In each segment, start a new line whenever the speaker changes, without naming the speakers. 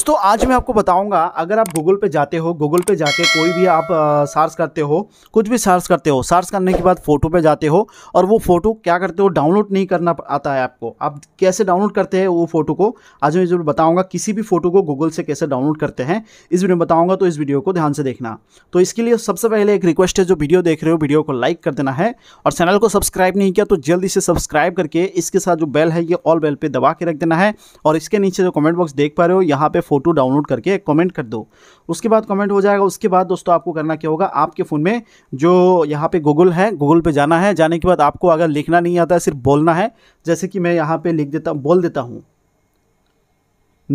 दोस्तों आज मैं आपको बताऊंगा अगर आप गूगल पे जाते हो गूगल पे जाके कोई भी आप सर्च करते हो कुछ भी सर्च करते हो सर्च करने के बाद फ़ोटो पे जाते हो और वो फ़ोटो क्या करते हो डाउनलोड नहीं करना आता है आपको आप कैसे डाउनलोड करते हैं वो फ़ोटो को आज मैं जरूर बताऊँगा किसी भी फ़ोटो को गूगल से कैसे डाउनलोड करते हैं इस वीडियो में बताऊँगा तो इस वीडियो को ध्यान से देखना तो इसके लिए सबसे पहले एक रिक्वेस्ट है जो वीडियो देख रहे हो वीडियो को लाइक कर देना है और चैनल को सब्सक्राइब नहीं किया तो जल्दी से सब्सक्राइब करके इसके साथ जो बेल है ये ऑल बेल पर दबा के रख देना है और इसके नीचे जो कमेंट बॉक्स देख पा रहे हो यहाँ पे फोटो डाउनलोड करके कमेंट कर दो उसके बाद कमेंट हो जाएगा उसके बाद दोस्तों आपको करना क्या होगा आपके फ़ोन में जो यहाँ पे गूगल है गूगल पे जाना है जाने के बाद आपको अगर लिखना नहीं आता है सिर्फ बोलना है जैसे कि मैं यहाँ पे लिख देता बोल देता हूँ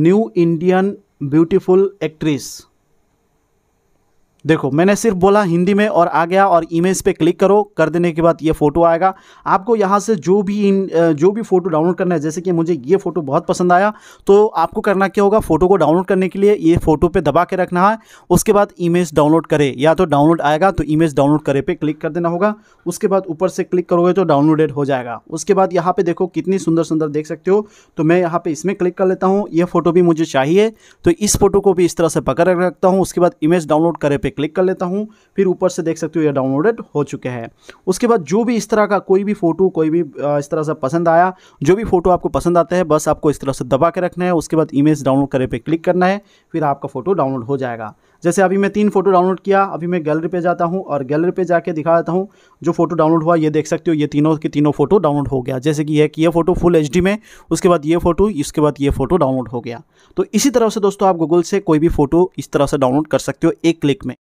न्यू इंडियन ब्यूटीफुल एक्ट्रेस देखो मैंने सिर्फ बोला हिंदी में और आ गया और इमेज पे क्लिक करो कर देने के बाद ये फ़ोटो आएगा आपको यहाँ से जो भी इन जो भी फ़ोटो डाउनलोड करना है जैसे कि मुझे ये फ़ोटो बहुत पसंद आया तो आपको करना क्या होगा फ़ोटो को डाउनलोड करने के लिए ये फ़ोटो पर दबा के रखना है उसके बाद इमेज डाउनलोड करे या तो डाउनलोड आएगा तो इमेज डाउनलोड करे पे क्लिक कर देना होगा उसके बाद ऊपर से क्लिक करोगे तो डाउनलोडेड हो जाएगा उसके बाद यहाँ पे देखो कितनी सुंदर सुंदर देख सकते हो तो मैं यहाँ पे इसमें क्लिक कर लेता हूँ ये फ़ोटो भी मुझे चाहिए तो इस फोटो को भी इस तरह से पकड़ रखता हूँ उसके बाद इमेज डाउनलोड करे पे क्लिक कर लेता हूँ फिर ऊपर से देख सकते हो ये डाउनलोडेड हो चुके हैं उसके बाद जो भी इस तरह का कोई भी फ़ोटो कोई भी इस तरह से पसंद आया जो भी फ़ोटो आपको पसंद आता है बस आपको इस तरह से दबा के रखना है उसके बाद इमेज डाउनलोड करे पे क्लिक करना है फिर आपका फ़ोटो डाउनलोड हो जाएगा जैसे अभी मैं तीन फोटो डाउनलोड किया अभी मैं गैलरी पे जाता हूँ और गैलरी पे जाके दिखा देता हूँ जो फोटो डाउनलोड हुआ ये देख सकते हो ये तीनों के तीनों फोटो डाउनलोड हो गया जैसे कि ये कि ये फोटो फुल एच में उसके बाद ये फोटो इसके बाद ये फोटो डाउनलोड हो गया तो इसी तरह से दोस्तों आप गूगल से कोई भी फोटो इस तरह से डाउनलोड कर सकते हो एक क्लिक में